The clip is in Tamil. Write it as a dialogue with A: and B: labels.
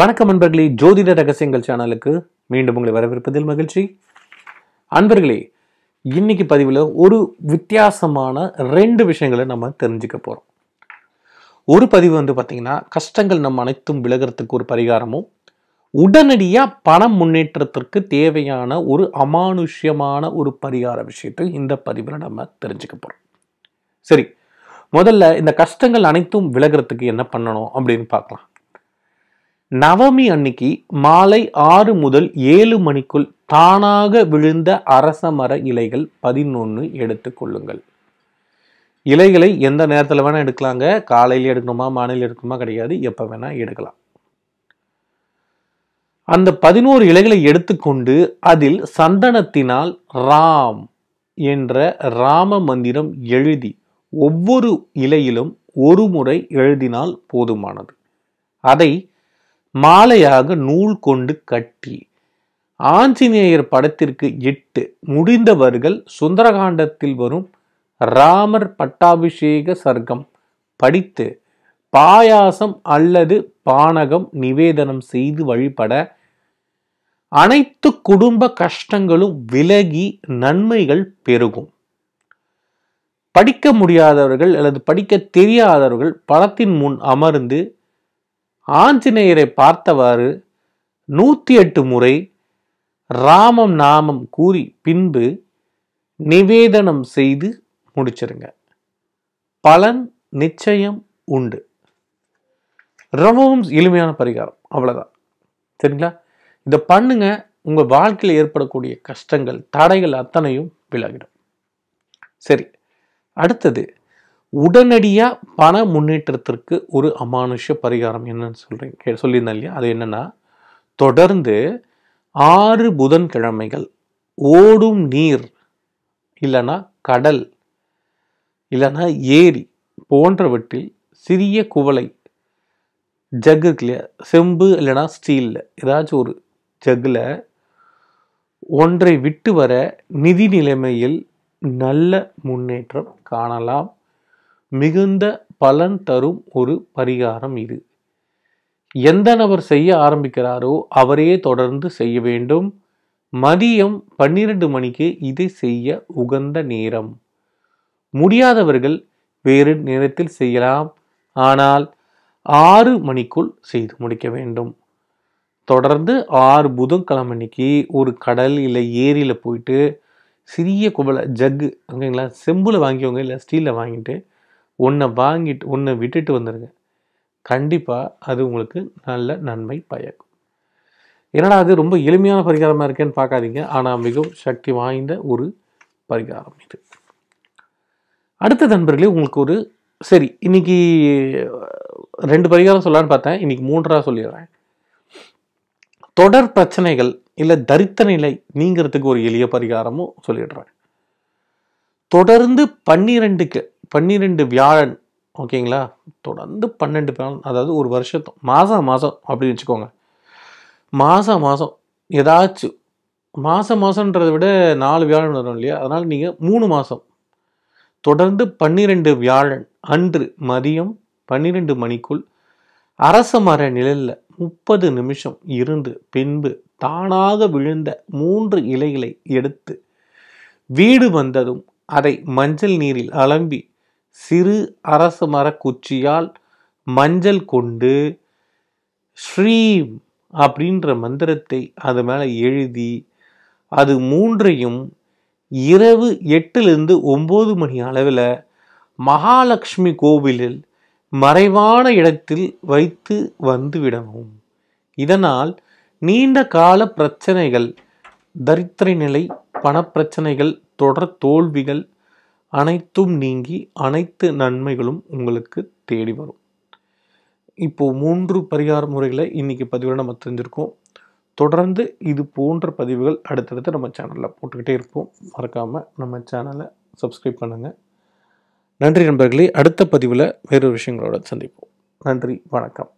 A: வணக்கம் அன்பர்களே ஜோதிட ரகசியங்கள் சேனலுக்கு மீண்டும் உங்களை வரவேற்பதில் மகிழ்ச்சி அன்பர்களே இன்னைக்கு பதிவில் ஒரு வித்தியாசமான ரெண்டு விஷயங்களை நம்ம தெரிஞ்சுக்க போகிறோம் ஒரு பதிவு வந்து பார்த்திங்கன்னா கஷ்டங்கள் நம்ம அனைத்தும் விலகிறதுக்கு ஒரு பரிகாரமும் உடனடியாக பண முன்னேற்றத்திற்கு தேவையான ஒரு அமானுஷ்யமான ஒரு பரிகார விஷயத்தை இந்த பதிவில் நம்ம தெரிஞ்சுக்க போகிறோம் சரி முதல்ல இந்த கஷ்டங்கள் அனைத்தும் விலகிறதுக்கு என்ன பண்ணணும் அப்படின்னு பார்க்கலாம் நவமி அன்னைக்கு மாலை ஆறு முதல் ஏழு மணிக்குள் தானாக விழுந்த அரச மர இலைகள் பதினொன்று எடுத்துக்கொள்ளுங்கள் இலைகளை எந்த நேரத்தில் வேணால் எடுக்கலாங்க காலையில் எடுக்கணுமா மாலையில் எடுக்கணுமா கிடையாது எப்போ வேணால் எடுக்கலாம் அந்த பதினோரு இலைகளை எடுத்துக்கொண்டு அதில் சந்தனத்தினால் ராம் என்ற ராம மந்திரம் எழுதி ஒவ்வொரு இலையிலும் ஒரு முறை எழுதினால் போதுமானது அதை மாலையாக நூல் கொண்டு கட்டி ஆஞ்சநேயர் படத்திற்கு எட்டு முடிந்தவர்கள் சுந்தரகாண்டத்தில் வரும் ராமர் பட்டாபிஷேக சர்க்கம் படித்து பாயாசம் அல்லது பானகம் நிவேதனம் செய்து வழிபட அனைத்து குடும்ப கஷ்டங்களும் விலகி நன்மைகள் பெருகும் படிக்க முடியாதவர்கள் அல்லது படிக்க தெரியாதவர்கள் படத்தின் முன் அமர்ந்து ஆஞ்சநேயரை பார்த்தவாறு நூற்றி எட்டு முறை ராமம் நாமம் கூறி பின்பு நிவேதனம் செய்து முடிச்சிருங்க பலன் நிச்சயம் உண்டு ரொம்பவும் எளிமையான பரிகாரம் அவ்வளோதான் சரிங்களா இதை பண்ணுங்க உங்கள் வாழ்க்கையில் ஏற்படக்கூடிய கஷ்டங்கள் தடைகள் அத்தனையும் விலகிடும் சரி அடுத்தது உடனடியாக பண முன்னேற்றத்திற்கு ஒரு அமானுஷ பரிகாரம் என்னன்னு சொல்கிறேன் கே சொல்லியிருந்தேன் இல்லையா அது என்னென்னா தொடர்ந்து ஆறு புதன்கிழமைகள் ஓடும் நீர் இல்லைன்னா கடல் இல்லைன்னா ஏரி போன்றவற்றில் சிறிய குவளை ஜக்கு இருக்கு இல்லையா செம்பு இல்லைனா ஸ்டீலில் ஏதாச்சும் ஒரு ஜக்கில் ஒன்றை விட்டு வர நிதி நிலைமையில் நல்ல முன்னேற்றம் காணலாம் மிகுந்த பலன் தரும் ஒரு பரிகாரம் இது எந்த நபர் செய்ய ஆரம்பிக்கிறாரோ அவரே தொடர்ந்து செய்ய வேண்டும் மதியம் பன்னிரண்டு மணிக்கு இதை செய்ய உகந்த நேரம் முடியாதவர்கள் வேறு நேரத்தில் செய்யலாம் ஆனால் ஆறு மணிக்குள் செய்து முடிக்க வேண்டும் தொடர்ந்து ஆறு புதன்கிழமைக்கு அன்னைக்கு ஒரு கடல் இல்லை ஏரியில் போயிட்டு சிறிய குவளை ஜக்கு ஓகேங்களா செம்பில் வாங்கிக்கோங்க இல்லை ஸ்டீலில் வாங்கிட்டு ஒன்றை வாங்கிட்டு ஒன்றை விட்டுட்டு வந்துடுங்க கண்டிப்பாக அது உங்களுக்கு நல்ல நன்மை பயக்கும் என்னடா அது ரொம்ப எளிமையான பரிகாரமாக இருக்கேன்னு பார்க்காதீங்க ஆனால் மிகவும் சக்தி வாய்ந்த ஒரு பரிகாரம் இது அடுத்த நண்பர்களே உங்களுக்கு ஒரு சரி இன்னைக்கு ரெண்டு பரிகாரம் சொல்லலான்னு பார்த்தேன் இன்றைக்கி மூன்றாக சொல்லிடுறேன் தொடர் பிரச்சனைகள் இல்லை தரித்த நிலை நீங்கிறதுக்கு ஒரு எளிய பரிகாரமும் சொல்லிடுறேன் தொடர்ந்து பன்னிரெண்டுக்கு பன்னிரெண்டு வியாழன் ஓகேங்களா தொடர்ந்து பன்னெண்டு வியாழன் அதாவது ஒரு வருஷத்தும் மாதம் மாதம் அப்படின்னு வச்சுக்கோங்க மாதம் மாதம் ஏதாச்சும் மாதம் மாதன்றதை விட நாலு வியாழன் வரும் இல்லையா அதனால் நீங்கள் மூணு மாதம் தொடர்ந்து பன்னிரெண்டு வியாழன் அன்று மதியம் பன்னிரெண்டு மணிக்குள் அரச மர நிழலில் முப்பது நிமிஷம் இருந்து பின்பு தானாக விழுந்த மூன்று இலைகளை எடுத்து வீடு வந்ததும் அதை மஞ்சள் நீரில் அலம்பி சிறு அரசு மரக்குச்சியால் மஞ்சள் கொண்டு ஸ்ரீம் அப்படின்ற மந்திரத்தை அது மேலே எழுதி அது மூன்றையும் இரவு எட்டுலேருந்து ஒம்பது மணி அளவில் மகாலட்சுமி கோவிலில் மறைவான இடத்தில் வைத்து வந்துவிடவும் இதனால் நீண்ட கால பிரச்சனைகள் தரித்திர நிலை பணப்பிரச்சனைகள் தொடர் தோல்விகள் அனைத்தும் நீங்கி அனைத்து நன்மைகளும் உங்களுக்கு தேடி வரும் இப்போது மூன்று பரிகார முறைகளை இன்றைக்கி பதிவில் நம்ம தெரிஞ்சிருக்கோம் தொடர்ந்து இது போன்ற பதிவுகள் அடுத்தடுத்து நம்ம சேனலில் போட்டுக்கிட்டே இருப்போம் மறக்காமல் நம்ம சேனலை சப்ஸ்கிரைப் பண்ணுங்கள் நன்றி நண்பர்களே அடுத்த பதிவில் வேறு விஷயங்களோட சந்திப்போம் நன்றி வணக்கம்